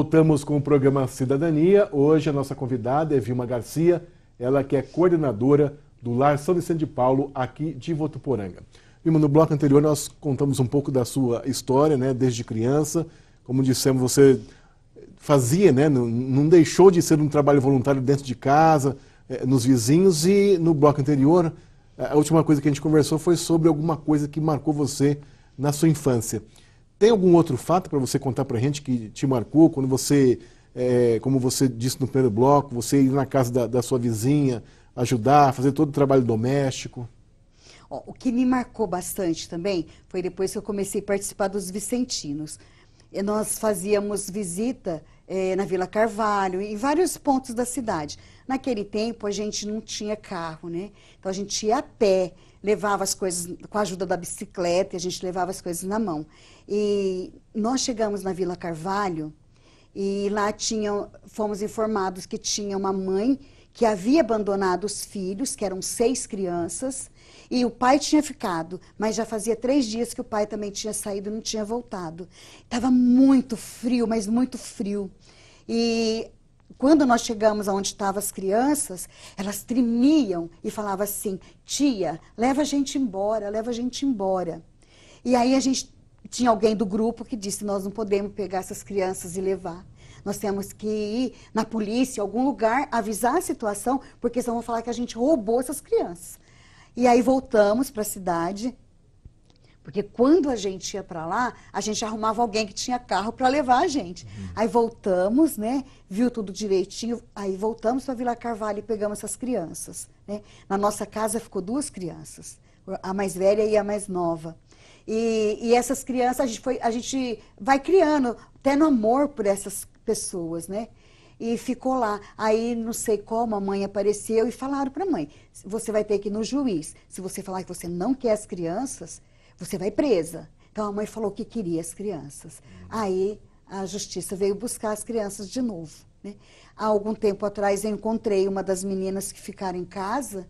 Voltamos com o programa Cidadania. Hoje a nossa convidada é Vilma Garcia, ela que é coordenadora do Lar São Vicente de Paulo, aqui de Votuporanga. Vilma, no bloco anterior nós contamos um pouco da sua história, né, desde criança. Como dissemos, você fazia, né, não, não deixou de ser um trabalho voluntário dentro de casa, eh, nos vizinhos. E no bloco anterior, eh, a última coisa que a gente conversou foi sobre alguma coisa que marcou você na sua infância. Tem algum outro fato para você contar para a gente que te marcou quando você, é, como você disse no primeiro bloco, você ir na casa da, da sua vizinha, ajudar, fazer todo o trabalho doméstico? Ó, o que me marcou bastante também foi depois que eu comecei a participar dos Vicentinos. E nós fazíamos visita eh, na Vila Carvalho, em vários pontos da cidade. Naquele tempo a gente não tinha carro, né? Então a gente ia a pé levava as coisas com a ajuda da bicicleta, a gente levava as coisas na mão. E nós chegamos na Vila Carvalho e lá tinham, fomos informados que tinha uma mãe que havia abandonado os filhos, que eram seis crianças, e o pai tinha ficado, mas já fazia três dias que o pai também tinha saído e não tinha voltado. Estava muito frio, mas muito frio. E quando nós chegamos aonde estavam as crianças, elas tremiam e falavam assim: tia, leva a gente embora, leva a gente embora. E aí a gente tinha alguém do grupo que disse: nós não podemos pegar essas crianças e levar. Nós temos que ir na polícia, em algum lugar, avisar a situação, porque senão vão falar que a gente roubou essas crianças. E aí voltamos para a cidade, porque quando a gente ia para lá, a gente arrumava alguém que tinha carro para levar a gente. Uhum. Aí voltamos, né? Viu tudo direitinho. Aí voltamos para Vila Carvalho e pegamos essas crianças. Né? Na nossa casa ficou duas crianças, a mais velha e a mais nova. E, e essas crianças, a gente, foi, a gente vai criando, até no amor por essas pessoas, né? e ficou lá. Aí não sei como a mãe apareceu e falaram para a mãe: você vai ter que ir no juiz. Se você falar que você não quer as crianças, você vai presa. Então a mãe falou que queria as crianças. Hum. Aí a justiça veio buscar as crianças de novo. Né? Há algum tempo atrás eu encontrei uma das meninas que ficaram em casa,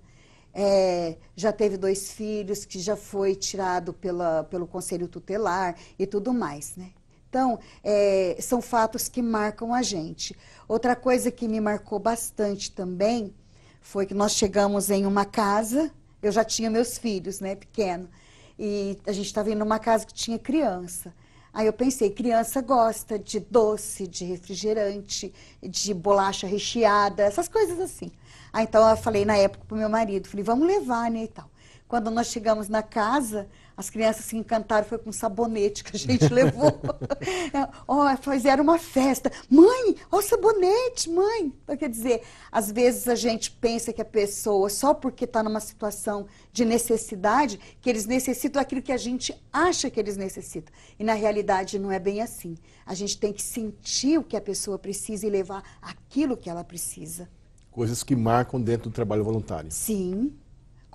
é, já teve dois filhos, que já foi tirado pela, pelo conselho tutelar e tudo mais. Né? Então, é, são fatos que marcam a gente. Outra coisa que me marcou bastante também foi que nós chegamos em uma casa, eu já tinha meus filhos, né, pequeno. E a gente estava indo numa casa que tinha criança. Aí eu pensei, criança gosta de doce, de refrigerante, de bolacha recheada, essas coisas assim. Aí então eu falei na época pro meu marido, falei, vamos levar, né, e tal. Quando nós chegamos na casa, as crianças se encantaram, foi com sabonete que a gente levou. É, oh, fizeram uma festa. Mãe, olha o sabonete, mãe. Então, quer dizer, às vezes a gente pensa que a pessoa, só porque está numa situação de necessidade, que eles necessitam aquilo que a gente acha que eles necessitam. E na realidade não é bem assim. A gente tem que sentir o que a pessoa precisa e levar aquilo que ela precisa. Coisas que marcam dentro do trabalho voluntário. Sim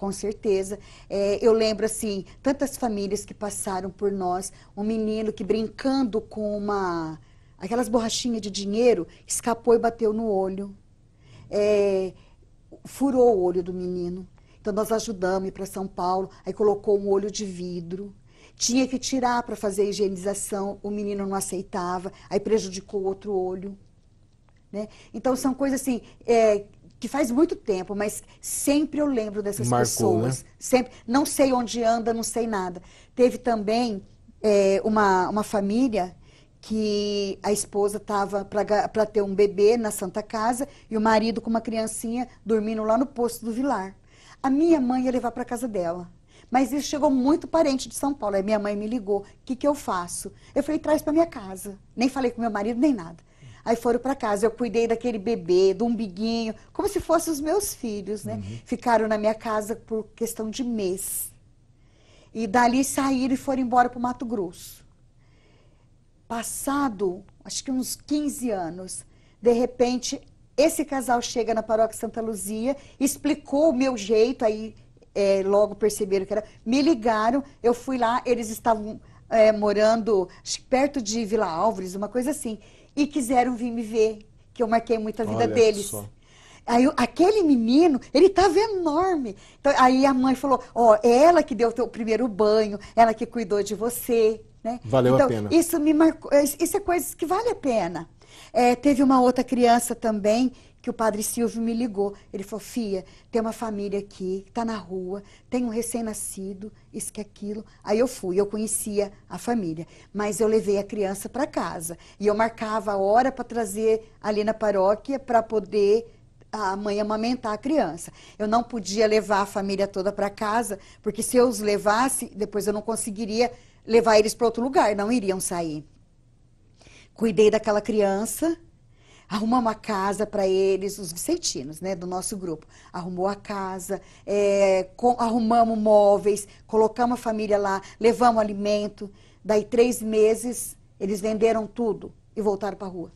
com certeza. É, eu lembro, assim, tantas famílias que passaram por nós. Um menino que brincando com uma... Aquelas borrachinhas de dinheiro, escapou e bateu no olho. É, furou o olho do menino. Então, nós ajudamos para São Paulo. Aí colocou um olho de vidro. Tinha que tirar para fazer a higienização. O menino não aceitava. Aí prejudicou o outro olho. Né? Então, são coisas assim... É, que faz muito tempo, mas sempre eu lembro dessas Marcou, pessoas. Né? Sempre. Não sei onde anda, não sei nada. Teve também é, uma, uma família que a esposa estava para ter um bebê na Santa Casa e o marido com uma criancinha dormindo lá no posto do Vilar. A minha mãe ia levar para casa dela. Mas isso chegou muito parente de São Paulo. Aí minha mãe me ligou: o que, que eu faço? Eu falei: traz para minha casa. Nem falei com meu marido, nem nada. Aí foram para casa, eu cuidei daquele bebê, do umbiguinho, como se fossem os meus filhos, né? Uhum. Ficaram na minha casa por questão de mês. E dali saíram e foram embora para o Mato Grosso. Passado, acho que uns 15 anos, de repente, esse casal chega na paróquia Santa Luzia, explicou o meu jeito, aí é, logo perceberam que era. Me ligaram, eu fui lá, eles estavam é, morando perto de Vila Álvares, uma coisa assim e quiseram vir me ver, que eu marquei muito a vida Olha deles. Só. Aí aquele menino, ele estava enorme. Então, aí a mãe falou: Ó, oh, é ela que deu o teu primeiro banho, ela que cuidou de você. Né? Valeu então, a pena. Isso me marcou. Isso é coisas que vale a pena. É, teve uma outra criança também que o padre Silvio me ligou. Ele falou, Fia, tem uma família aqui, está na rua, tem um recém-nascido, isso que aquilo. Aí eu fui, eu conhecia a família, mas eu levei a criança para casa. E eu marcava a hora para trazer ali na paróquia para poder a mãe amamentar a criança. Eu não podia levar a família toda para casa, porque se eu os levasse, depois eu não conseguiria levar eles para outro lugar, não iriam sair. Cuidei daquela criança, arrumamos a casa para eles, os vicentinos, né, do nosso grupo. Arrumou a casa, é, com, arrumamos móveis, colocamos a família lá, levamos alimento. Daí três meses, eles venderam tudo e voltaram para a rua.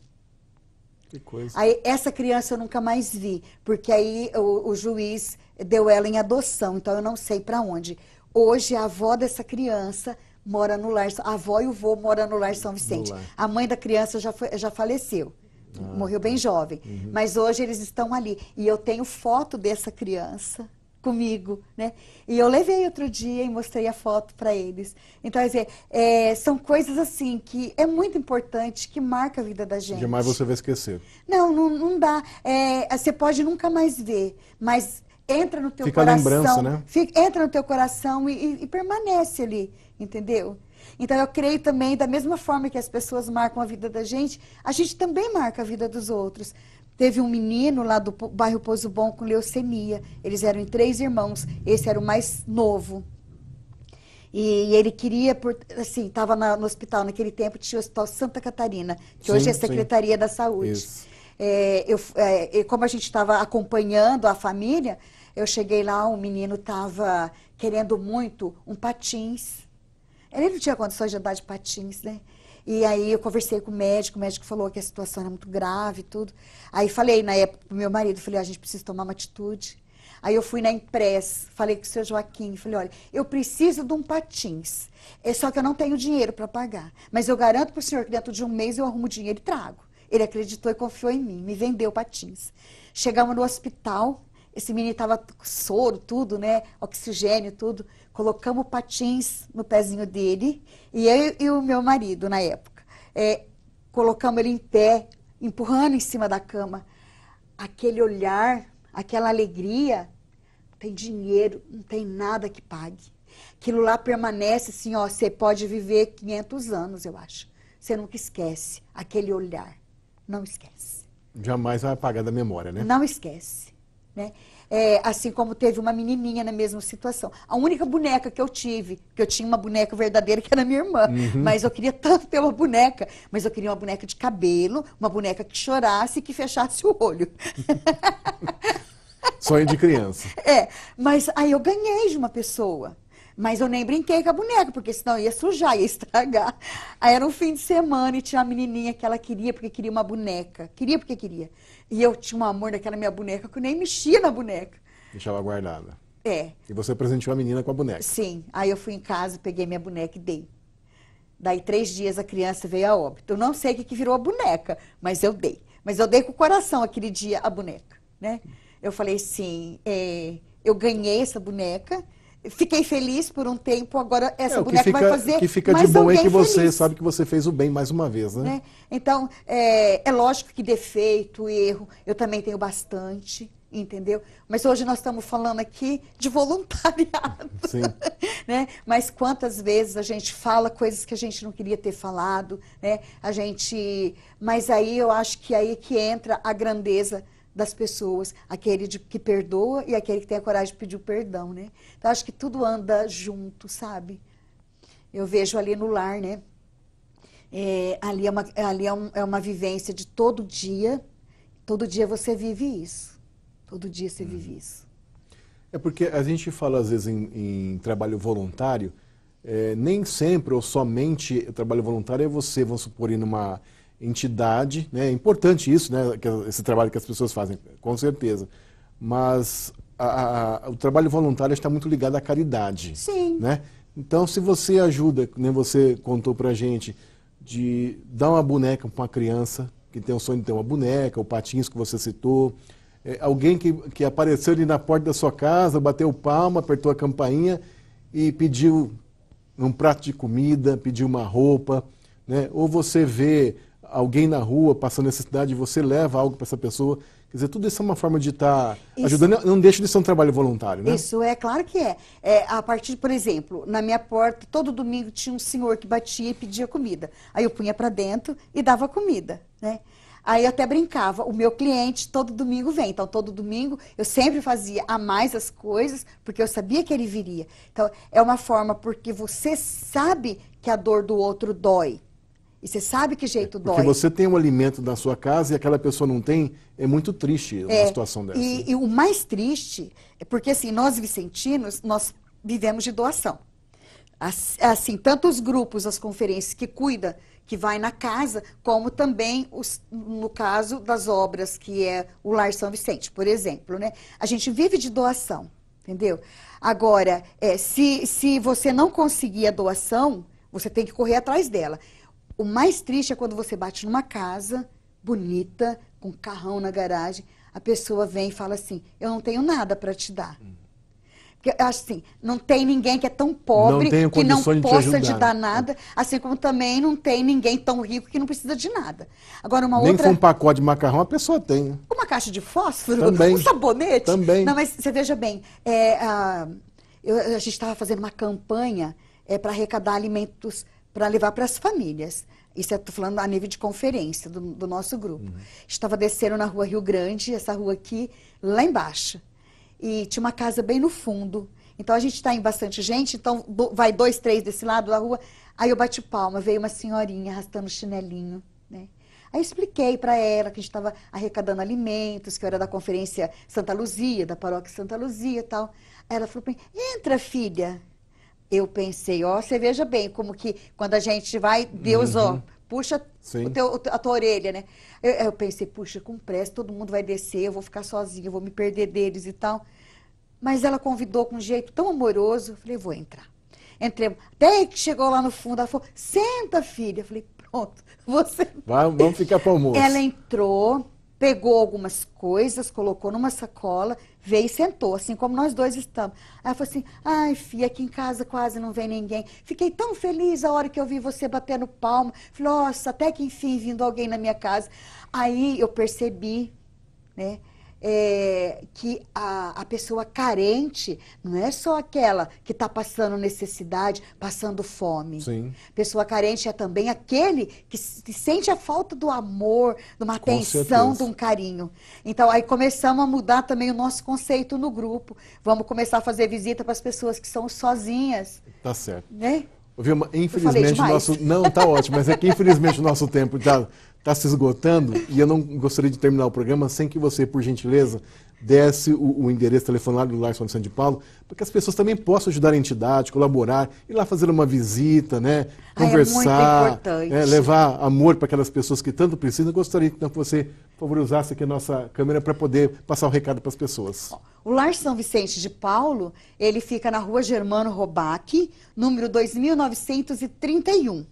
Que coisa. Aí, essa criança eu nunca mais vi, porque aí o, o juiz deu ela em adoção, então eu não sei para onde. Hoje, a avó dessa criança mora no lar, a avó e o vô moram no lar São Vicente. Lar. A mãe da criança já, foi, já faleceu. Ah, morreu tá. bem jovem. Uhum. Mas hoje eles estão ali. E eu tenho foto dessa criança comigo, né? E eu levei outro dia e mostrei a foto para eles. Então, dizer, é, são coisas assim que é muito importante, que marca a vida da gente. Demais você vai esquecer. Não, não, não dá. É, você pode nunca mais ver, mas entra no teu fica coração. Fica lembrança, né? Fica, entra no teu coração e, e, e permanece ali, entendeu? Então eu creio também, da mesma forma que as pessoas marcam a vida da gente, a gente também marca a vida dos outros. Teve um menino lá do bairro Pouso Bom com leucemia. Eles eram três irmãos. Esse era o mais novo. E, ele queria, por, assim, estava no hospital naquele tempo, tinha o Hospital Santa Catarina, que sim, hoje é a Secretaria sim. da Saúde. É, eu, é, como a gente estava acompanhando a família, eu cheguei lá, um menino estava querendo muito um patins. Ele não tinha condições de andar de patins, né? E aí eu conversei com o médico, o médico falou que a situação era muito grave e tudo. Aí falei na época pro meu marido, falei, ah, a gente precisa tomar uma atitude. Aí eu fui na Impress, falei com o seu Joaquim, falei, olha, eu preciso de um patins, é só que eu não tenho dinheiro para pagar. Mas eu garanto para o senhor que dentro de um mês eu arrumo dinheiro e trago. Ele acreditou e confiou em mim, me vendeu patins. Chegamos no hospital, esse menino estava com soro, tudo, né? Oxigênio, tudo. Colocamos patins no pezinho dele, e eu e o meu marido, na época. É, colocamos ele em pé, empurrando em cima da cama. Aquele olhar, aquela alegria, não tem dinheiro, não tem nada que pague. Aquilo lá permanece assim, ó, você pode viver 500 anos, eu acho. Você nunca esquece aquele olhar. Não esquece. Jamais vai apagar da memória, né? Não esquece, né? É, assim como teve uma menininha na mesma situação. A única boneca que eu tive, que eu tinha uma boneca verdadeira que era minha irmã, uhum. mas eu queria tanto ter uma boneca, mas eu queria uma boneca de cabelo, uma boneca que chorasse e que fechasse o olho. Sonho de criança. É, mas aí eu ganhei de uma pessoa. Mas eu nem brinquei com a boneca, porque senão ia sujar, ia estragar. Aí era um fim de semana e tinha uma menininha que ela queria porque queria uma boneca. Queria porque queria. E eu tinha um amor naquela minha boneca que eu nem mexia na boneca. Deixava guardada. É. E você presenteou a menina com a boneca. Sim. Aí eu fui em casa, peguei minha boneca e dei. Daí, três dias, a criança veio a óbito. Eu não sei o que, que virou a boneca, mas eu dei. Mas eu dei com o coração aquele dia a boneca, né? Eu falei assim, é, eu ganhei essa boneca fiquei feliz por um tempo, agora essa é, boneca fica, vai fazer. O que fica de bom é que você feliz. sabe que você fez o bem mais uma vez, né? né? Então, é, é, lógico que defeito, erro, eu também tenho bastante. Entendeu? Mas hoje nós estamos falando aqui de voluntariado. Sim. né? Mas quantas vezes a gente fala coisas que a gente não queria ter falado, né? A gente. Mas aí eu acho que aí que entra a grandeza das pessoas, aquele de, que perdoa e aquele que tem a coragem de pedir o perdão, né? Então, acho que tudo anda junto, sabe? Eu vejo ali no lar, né? É, ali é uma, ali é, um, é uma vivência de todo dia, todo dia você vive isso. Todo dia você hum. vive uhum. isso. É porque a gente fala às vezes em, em trabalho voluntário, é, nem sempre ou somente trabalho voluntário é você, vamos supor, ir numa entidade. Né? É importante isso, né? esse trabalho que as pessoas fazem, com certeza. Mas a, a, o trabalho voluntário está muito ligado à caridade. Sim. Né? Então, se você ajuda, nem né? você contou para gente, de dar uma boneca para uma criança que tem o sonho de ter uma boneca, o patins que você citou, é, alguém que, que apareceu ali na porta da sua casa, bateu palma, apertou a campainha e pediu um prato de comida, pediu uma roupa, né? ou você vê alguém na rua passando necessidade, você leva algo para essa pessoa. Quer dizer, tudo isso é uma forma de estar tá ajudando, não deixa de ser um trabalho voluntário, né? Isso é, claro que é. é. A partir, por exemplo, na minha porta, todo domingo tinha um senhor que batia e pedia comida. Aí eu punha para dentro e dava comida, né? Aí eu até brincava, o meu cliente todo domingo vem. Então, todo domingo eu sempre fazia a mais as coisas, porque eu sabia que ele viria. Então, é uma forma porque você sabe que a dor do outro dói. E você sabe que jeito é, dói. Porque você tem um alimento na sua casa e aquela pessoa não tem, é muito triste é, a situação dessa. E, né? e, o mais triste é porque, assim, nós vicentinos, nós vivemos de doação. Assim, tanto os grupos, as conferências que cuida, que vai na casa, como também, os, no caso das obras, que é o Lar São Vicente, por exemplo, né? A gente vive de doação, entendeu? Agora, é, se, se você não conseguir a doação, você tem que correr atrás dela. O mais triste é quando você bate numa casa bonita, com um carrão na garagem, a pessoa vem e fala assim: Eu não tenho nada para te dar. Hum. Porque, assim, não tem ninguém que é tão pobre não que não possa te, te, dar nada, assim como também não tem ninguém tão rico que não precisa de nada. Agora, uma Nem outra... com um pacote de macarrão a pessoa tem. Né? Uma caixa de fósforo, também. um sabonete. Também. Não, mas você veja bem, é, a, ah, eu, a gente estava fazendo uma campanha é, para arrecadar alimentos para levar para as famílias. Isso estou falando a nível de conferência do, do nosso grupo. Uhum. Estava descendo na rua Rio Grande, essa rua aqui, lá embaixo. E tinha uma casa bem no fundo. Então a gente está em bastante gente, então do, vai dois, três desse lado da rua. Aí eu bati palma, veio uma senhorinha arrastando chinelinho. Né? Aí eu expliquei para ela que a gente estava arrecadando alimentos, que era da conferência Santa Luzia, da paróquia Santa Luzia e tal. Aí ela falou para mim: entra, filha eu pensei, ó, você veja bem como que quando a gente vai, Deus, uhum. ó, puxa o teu, a tua orelha, né? Eu, eu, pensei, puxa, com pressa, todo mundo vai descer, eu vou ficar sozinha, eu vou me perder deles e tal. Mas ela convidou com um jeito tão amoroso, eu falei, vou entrar. Entremos. Até que chegou lá no fundo, ela falou, senta, filha. Eu falei, pronto, você. Vai, vamos ficar para almoço. Ela entrou, pegou algumas coisas, colocou numa sacola, veio e sentou, assim como nós dois estamos. Aí ela falou assim: ai, filha, aqui em casa quase não vem ninguém. Fiquei tão feliz a hora que eu vi você bater no palmo. Falei, nossa, até que enfim vindo alguém na minha casa. Aí eu percebi, né? é, que a, a pessoa carente não é só aquela que está passando necessidade, passando fome. Sim. Pessoa carente é também aquele que sente a falta do amor, de uma atenção, de um carinho. Então, aí começamos a mudar também o nosso conceito no grupo. Vamos começar a fazer visita para as pessoas que são sozinhas. Tá certo. Né? Vilma, infelizmente o nosso. Não, tá ótimo, mas é que infelizmente o nosso tempo já está se esgotando e eu não gostaria de terminar o programa sem que você, por gentileza, desse o, o endereço telefonário do Larson de São de Paulo, para que as pessoas também possam ajudar a entidade, colaborar, ir lá fazer uma visita, né? É conversar, é é, levar amor para aquelas pessoas que tanto precisam. Eu gostaria então, que você, por favor, usasse aqui a nossa câmera para poder passar o recado para as pessoas. O Lar São Vicente de Paulo, ele fica na rua Germano Robac, número 2931.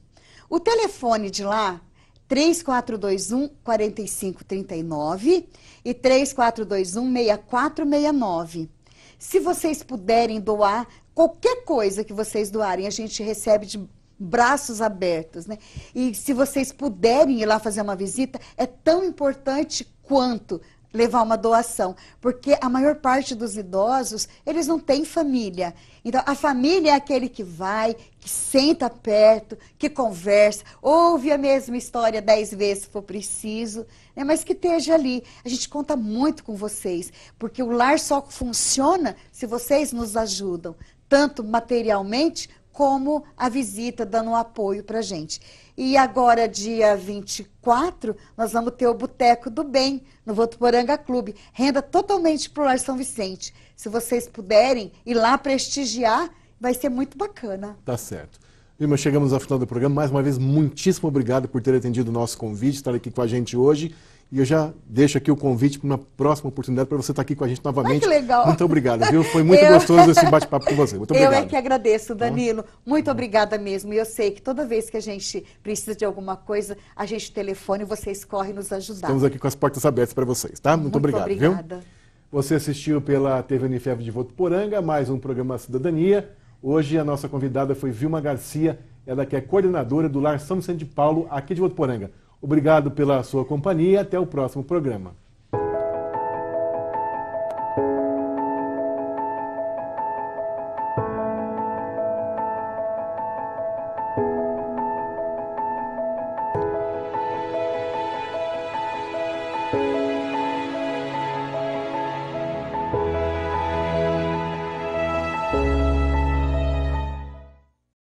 O telefone de lá 3421 4539 e 3421 6469. Se vocês puderem doar qualquer coisa que vocês doarem, a gente recebe de braços abertos, né? E se vocês puderem ir lá fazer uma visita, é tão importante quanto levar uma doação, porque a maior parte dos idosos, eles não têm família. Então, a família é aquele que vai, que senta perto, que conversa, ouve a mesma história dez vezes se for preciso, né? mas que esteja ali. A gente conta muito com vocês, porque o lar só funciona se vocês nos ajudam, tanto materialmente como a visita, dando um apoio para a gente. E agora, dia 24, nós vamos ter o Boteco do Bem, no Votuporanga Clube. Renda totalmente para o São Vicente. Se vocês puderem ir lá prestigiar, vai ser muito bacana. Tá certo. E nós chegamos ao final do programa. Mais uma vez, muitíssimo obrigado por ter atendido o nosso convite, estar aqui com a gente hoje. E eu já deixo aqui o convite para uma próxima oportunidade para você estar aqui com a gente novamente. Ai, que legal. Muito obrigado, viu? Foi muito eu... gostoso esse bate-papo com você. Muito obrigado. Eu é que agradeço, tá? Danilo. Muito obrigada mesmo. E eu sei que toda vez que a gente precisa de alguma coisa, a gente telefone e vocês correm nos ajudar. Estamos aqui com as portas abertas para vocês, tá? Muito, muito obrigado. Obrigada. Viu? Você assistiu pela TV Unifeb de Votuporanga, mais um programa Cidadania. Hoje a nossa convidada foi Vilma Garcia, ela que é coordenadora do Lar São Vicente de Paulo, aqui de Votuporanga. Obrigado pela sua companhia até o próximo programa.